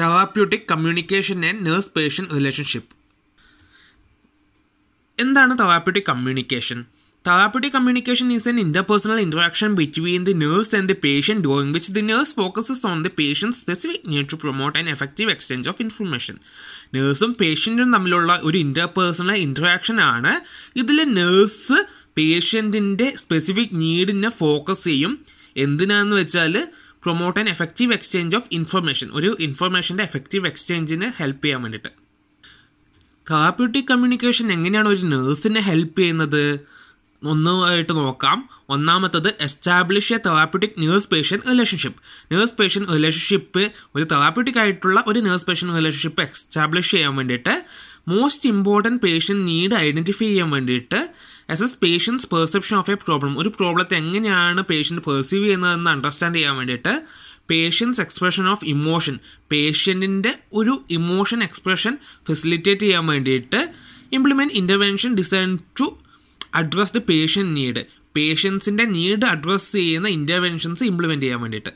therapeutic communication and nurse patient relationship എന്താണ് therapeutic communication therapeutic communication is an interpersonal interaction between the nurse and the patient during which the nurse focuses on the patient specific need to promote and effective exchange of information നേഴ്സും പേഷ്യൻറ്റും തമ്മിലുള്ള ഒരു interpersonal interaction ആണ് ഇതിൽ nurse പേഷ്യൻറ്റിൻ്റെ specific നീഡിനെ focus ചെയ്യും എന്തിനാന്ന് വെച്ചാൽ promote and effective exchange of information ഒരു ഇൻഫർമേഷൻ്റെ എഫക്റ്റീവ് എക്സ്ചേഞ്ചിന് ഹെൽപ്പ് ചെയ്യാൻ വേണ്ടിയിട്ട് തെറാപ്യൂട്ടിക് കമ്മ്യൂണിക്കേഷൻ എങ്ങനെയാണ് ഒരു നേഴ്സിനെ ഹെൽപ്പ് ചെയ്യുന്നത് ഒന്നായിട്ട് നോക്കാം ഒന്നാമത്തത് establish a therapeutic nurse patient relationship nurse patient relationship ഒരു തെറാപ്യൂട്ടിക് ആയിട്ടുള്ള ഒരു നേഴ്സ് പേഷ്യൻ്റ് റിലേഷൻഷിപ്പ് എസ്റ്റാബ്ലിഷ് ചെയ്യാൻ വേണ്ടിയിട്ട് most important patient need identify ചെയ്യാൻ വേണ്ടിയിട്ട് assess patient's perception of a problem ഒരു പ്രോബ്ലത്തെ എങ്ങനെയാണ് പേഷ്യൻ്റ് പെർസീവ് ചെയ്യുന്നതെന്ന് അണ്ടർസ്റ്റാൻഡ് ചെയ്യാൻ വേണ്ടിയിട്ട് പേഷ്യൻസ് എക്സ്പ്രഷൻ ഓഫ് ഇമോഷൻ പേഷ്യൻറ്റിൻ്റെ ഒരു ഇമോഷൻ എക്സ്പ്രഷൻ ഫെസിലിറ്റേറ്റ് ചെയ്യാൻ വേണ്ടിയിട്ട് implement intervention design to address the patient need പേഷ്യൻസിൻ്റെ നീഡ് അഡ്രസ്സ് ചെയ്യുന്ന ഇൻ്റർവെൻഷൻസ് ഇംപ്ലിമെൻറ്റ് ചെയ്യാൻ വേണ്ടിയിട്ട്